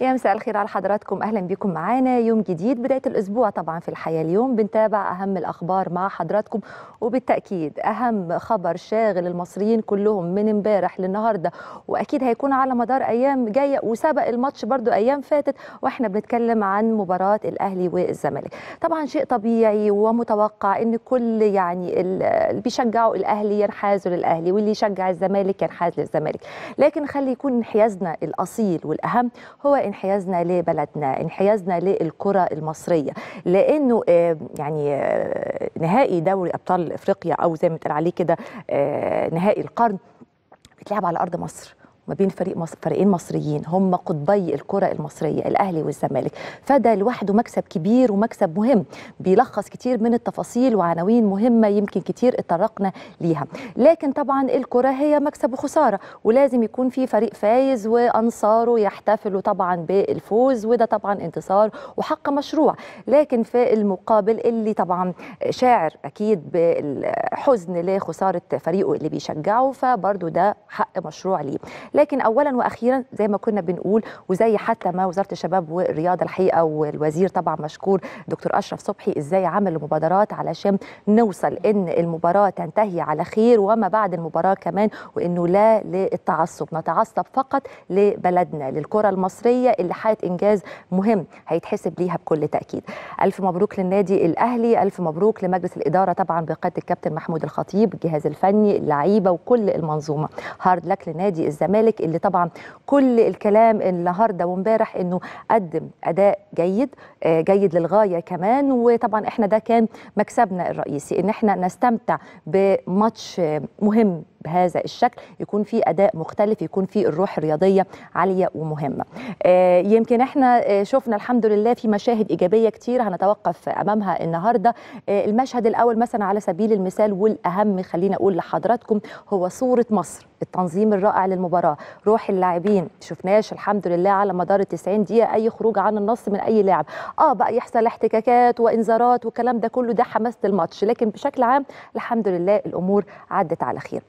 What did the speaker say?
يا مساء الخير على حضراتكم اهلا بكم معانا يوم جديد بدايه الاسبوع طبعا في الحياه اليوم بنتابع اهم الاخبار مع حضراتكم وبالتاكيد اهم خبر شاغل المصريين كلهم من امبارح للنهارده واكيد هيكون على مدار ايام جايه وسبق الماتش برضو ايام فاتت واحنا بنتكلم عن مباراه الاهلي والزمالك طبعا شيء طبيعي ومتوقع ان كل يعني اللي بيشجعوا الاهلي ينحازوا للاهلي واللي يشجع الزمالك ينحاز للزمالك لكن خلي يكون انحيازنا الاصيل والاهم هو انحيازنا لبلدنا انحيازنا للكرة المصرية لأنه آه، يعني آه، نهائي دوري أبطال أفريقيا أو زي ما بيتقال عليه كده آه، نهائي القرن بيتلعب على أرض مصر ما بين فريق مصر فريقين مصريين هم قطبي الكره المصريه الاهلي والزمالك فده لوحده مكسب كبير ومكسب مهم بيلخص كتير من التفاصيل وعناوين مهمه يمكن كتير اتطرقنا ليها لكن طبعا الكره هي مكسب وخساره ولازم يكون في فريق فايز وانصاره يحتفلوا طبعا بالفوز وده طبعا انتصار وحق مشروع لكن في المقابل اللي طبعا شاعر اكيد بالحزن لخساره فريقه اللي بيشجعه فبرضه ده حق مشروع ليه لكن اولا واخيرا زي ما كنا بنقول وزي حتى ما وزاره الشباب والرياضه الحقيقه والوزير طبعا مشكور دكتور اشرف صبحي ازاي عمل مبادرات علشان نوصل ان المباراه تنتهي على خير وما بعد المباراه كمان وانه لا للتعصب نتعصب فقط لبلدنا للكره المصريه اللي حققت انجاز مهم هيتحسب ليها بكل تاكيد الف مبروك للنادي الاهلي الف مبروك لمجلس الاداره طبعا بقياده الكابتن محمود الخطيب الجهاز الفني اللعيبه وكل المنظومه هارد لك لنادي الزمالك الزمالك اللي طبعا كل الكلام النهارده وامبارح انه قدم اداء جيد آه، جيد للغايه كمان وطبعا احنا ده كان مكسبنا الرئيسي ان احنا نستمتع بماتش آه، مهم بهذا الشكل يكون في اداء مختلف يكون في الروح الرياضيه عاليه ومهمه آه، يمكن احنا شفنا الحمد لله في مشاهد ايجابيه كتير هنتوقف امامها النهارده المشهد الاول مثلا على سبيل المثال والاهم خلينا اقول لحضراتكم هو صوره مصر التنظيم الرائع للمباراه روح اللاعبين شفناش الحمد لله على مدار 90 دقيقه اي خروج عن النص من اي لاعب اه بقى يحصل احتكاكات وانذارات والكلام ده كله ده حماسه الماتش لكن بشكل عام الحمد لله الامور عدت على خير